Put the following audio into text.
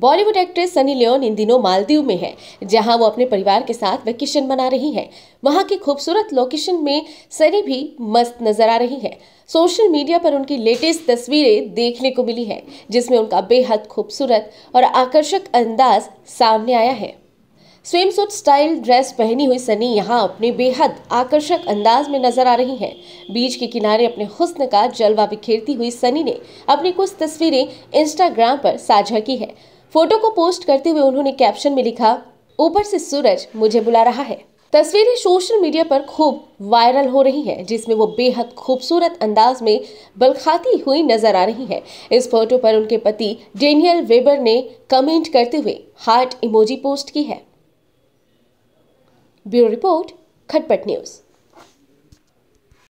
Bollywood actress Sunny Leone इन दिनों मालदीव में है जहां वो अपने परिवार के साथ वेकेशन मना रही हैं वहां की खूबसूरत लोकेशन में सनी भी मस्त नजर आ रही हैं सोशल मीडिया पर उनकी लेटेस्ट तस्वीरें देखने को मिली हैं जिसमें उनका बेहद खूबसूरत और आकर्षक अंदाज सामने आया है स्विम सूट स्टाइल ड्रेस पहनी हुई सनी यहाँ अपने बेहद आकर्षक अंदाज में नजर आ रही हैं बीच के किनारे अपने हुस्न का जलवा बिखेरती हुई सनी ने अपनी कुछ तस्वीरें इंस्टाग्राम पर साझा की है फोटो को पोस्ट करते हुए उन्होंने कैप्शन में लिखा ऊपर से सूरज मुझे बुला रहा है तस्वीरें सोशल मीडिया पर खूब वायरल हो रही हैं जिसमें वो बेहद खूबसूरत अंदाज में बलखाती हुई नजर आ रही हैं इस फोटो पर उनके पति डेनियल वेबर ने कमेंट करते हुए हार्ट इमोजी पोस्ट की है ब्यूरो रिपोर्ट खटपट न्यूज़